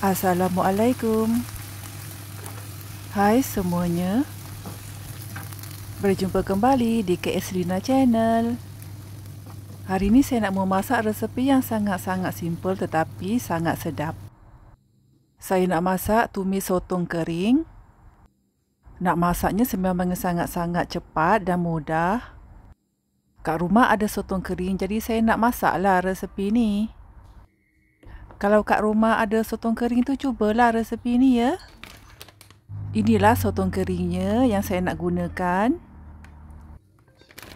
Assalamualaikum Hai semuanya Berjumpa kembali di KS Rina Channel Hari ini saya nak memasak resepi yang sangat-sangat simple tetapi sangat sedap Saya nak masak tumis sotong kering Nak masaknya sememangnya sangat-sangat cepat dan mudah Kat rumah ada sotong kering jadi saya nak masaklah resepi ni. resepi ni kalau kat rumah ada sotong kering tu cubalah resepi ni ya. Inilah sotong keringnya yang saya nak gunakan.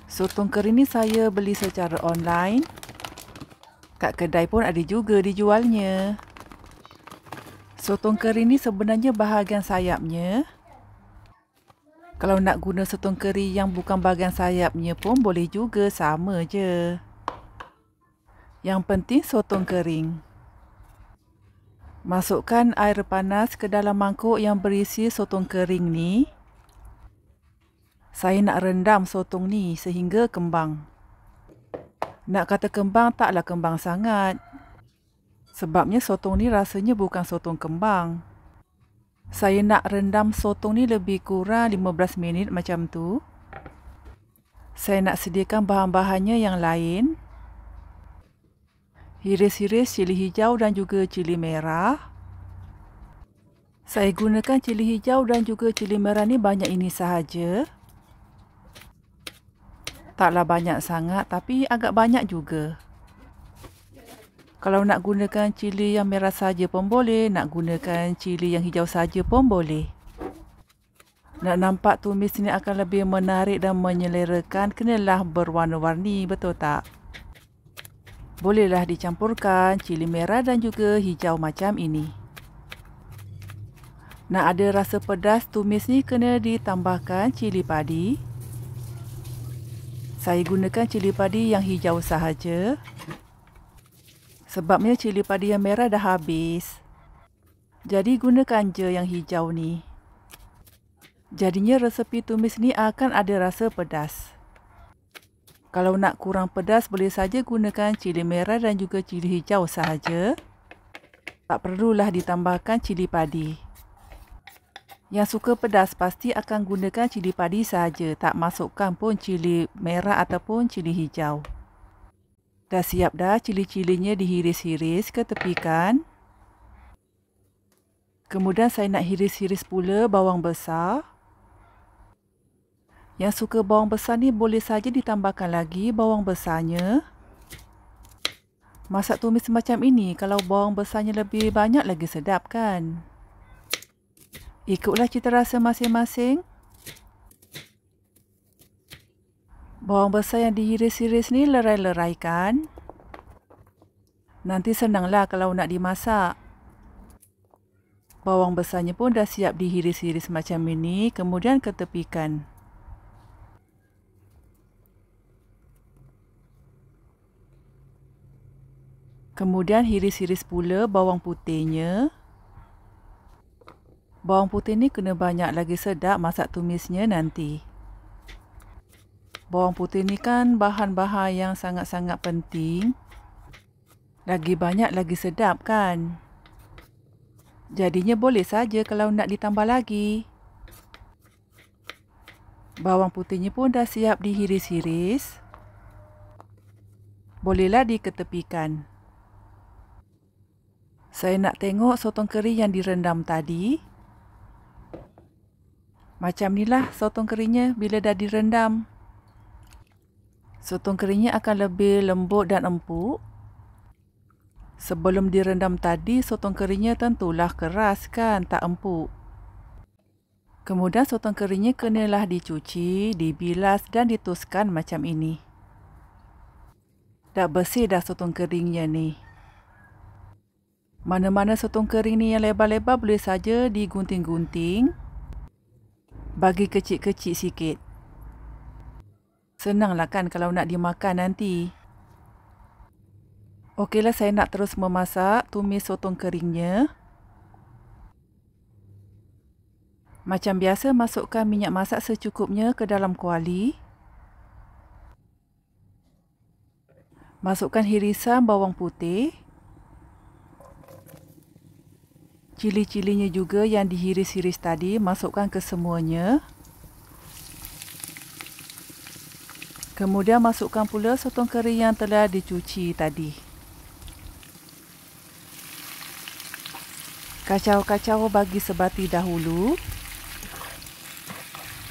Sotong kering ni saya beli secara online. Kat kedai pun ada juga dijualnya. Sotong kering ni sebenarnya bahagian sayapnya. Kalau nak guna sotong kering yang bukan bahagian sayapnya pun boleh juga sama je. Yang penting sotong kering. Masukkan air panas ke dalam mangkuk yang berisi sotong kering ni. Saya nak rendam sotong ni sehingga kembang. Nak kata kembang taklah kembang sangat. Sebabnya sotong ni rasanya bukan sotong kembang. Saya nak rendam sotong ni lebih kurang 15 minit macam tu. Saya nak sediakan bahan-bahannya yang lain. Hiris hiris cili hijau dan juga cili merah. Saya gunakan cili hijau dan juga cili merah ni banyak ini sahaja. Taklah banyak sangat tapi agak banyak juga. Kalau nak gunakan cili yang merah saja pun boleh, nak gunakan cili yang hijau saja pun boleh. Nak nampak tumis ni akan lebih menarik dan menyelerakan, kenalah berwarna-warni, betul tak? Bolehlah dicampurkan cili merah dan juga hijau macam ini. Nak ada rasa pedas tumis ni kena ditambahkan cili padi. Saya gunakan cili padi yang hijau sahaja. Sebabnya cili padi yang merah dah habis. Jadi gunakan je yang hijau ni. Jadinya resepi tumis ni akan ada rasa pedas. Kalau nak kurang pedas boleh saja gunakan cili merah dan juga cili hijau sahaja. Tak perlulah ditambahkan cili padi. Yang suka pedas pasti akan gunakan cili padi sahaja, tak masukkan pun cili merah ataupun cili hijau. Dah siap dah cili-cilinya dihiris-hiris ke tepikan. Kemudian saya nak hiris-hiris pula bawang besar. Yang suka bawang besar ni boleh saja ditambahkan lagi bawang besarnya. Masak tumis macam ini kalau bawang besarnya lebih banyak lagi sedap kan. Ikutlah cita rasa masing-masing. Bawang besar yang dihiris-hiris ni lerai-leraikan. Nanti senanglah kalau nak dimasak. Bawang besarnya pun dah siap dihiris-hiris macam ini. Kemudian ketepikan. Kemudian hiris-hiris pula bawang putihnya. Bawang putih ni kena banyak lagi sedap masak tumisnya nanti. Bawang putih ni kan bahan-bahan yang sangat-sangat penting. Lagi banyak lagi sedap kan? Jadinya boleh saja kalau nak ditambah lagi. Bawang putihnya pun dah siap dihiris-hiris. Bolehlah diketepikan. Saya nak tengok sotong keri yang direndam tadi. Macam ni lah sotong kerinya bila dah direndam. Sotong kerinya akan lebih lembut dan empuk. Sebelum direndam tadi, sotong kerinya tentulah keras kan, tak empuk. Kemudian sotong kerinya kenalah dicuci, dibilas dan dituskan macam ini. Dah bersih dah sotong keringnya ni. Mana-mana sotong kering ni yang lebar-lebar boleh saja digunting-gunting. Bagi kecil-kecil sikit. Senanglah kan kalau nak dimakan nanti. Okeylah saya nak terus memasak tumis sotong keringnya. Macam biasa masukkan minyak masak secukupnya ke dalam kuali. Masukkan hirisan bawang putih. cili-cilinya juga yang dihiris-hiris tadi masukkan ke semuanya. Kemudian masukkan pula sotong keri yang telah dicuci tadi. Kacau-kacau bagi sebati dahulu.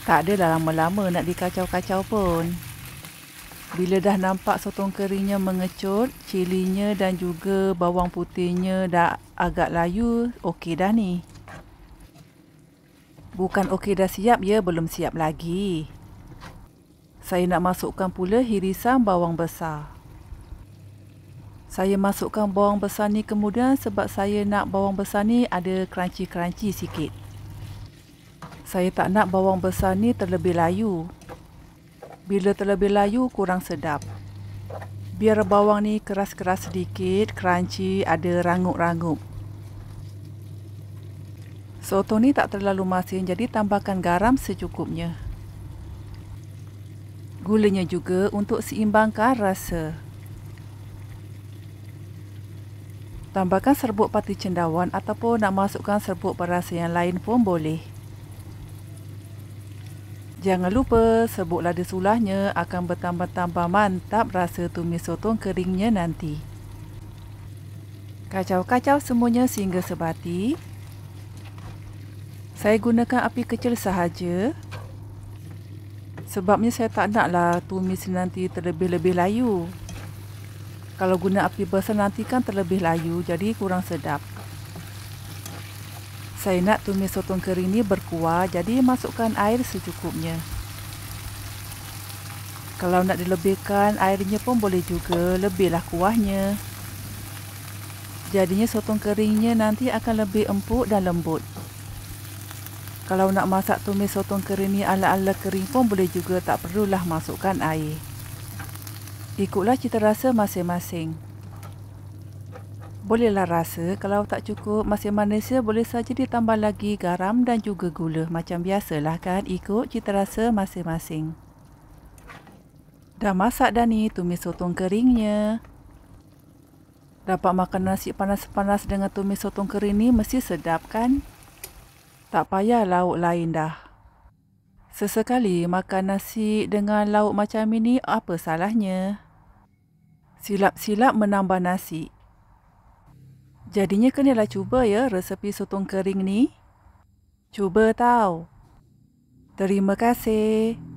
Tak ada dalam lama-lama nak dikacau-kacau pun. Bila dah nampak sotong kerinya mengecut, cilinya dan juga bawang putihnya dah agak layu, okey dah ni. Bukan okey dah siap ya, belum siap lagi. Saya nak masukkan pula hirisan bawang besar. Saya masukkan bawang besar ni kemudian sebab saya nak bawang besar ni ada crunchy-crunchy sikit. Saya tak nak bawang besar ni terlebih layu. Bila terlebih layu, kurang sedap. Biar bawang ni keras-keras sedikit, crunchy, ada rangup-rangup. Soto ni tak terlalu masin, jadi tambahkan garam secukupnya. Gulanya juga untuk seimbangkan rasa. Tambahkan serbuk pati cendawan ataupun nak masukkan serbuk perasa yang lain pun boleh. Jangan lupa sebut lada sulahnya akan bertambah-tambah mantap rasa tumis sotong keringnya nanti. Kacau-kacau semuanya sehingga sebati. Saya gunakan api kecil sahaja. Sebabnya saya tak naklah tumis nanti terlebih-lebih layu. Kalau guna api besar nanti kan terlebih layu jadi kurang sedap. Saya nak tumis sotong kering ni berkuah jadi masukkan air secukupnya. Kalau nak dilebihkan airnya pun boleh juga, lebihlah kuahnya. Jadinya sotong keringnya nanti akan lebih empuk dan lembut. Kalau nak masak tumis sotong kering ni ala-ala kering pun boleh juga tak perlulah masukkan air. Ikutlah cita rasa masing-masing. Bolehlah rasa kalau tak cukup masin manisnya boleh saja ditambah lagi garam dan juga gula macam biasalah kan ikut cita rasa masing-masing. Dah masak dah ni tumis sotong keringnya. Dapat makan nasi panas-panas dengan tumis sotong kering ni mesti sedap kan? Tak payah lauk lain dah. Sesekali makan nasi dengan lauk macam ini apa salahnya? Silap-silap menambah nasi. Jadinya kenalah cuba ya resepi sotong kering ni. Cuba tau. Terima kasih.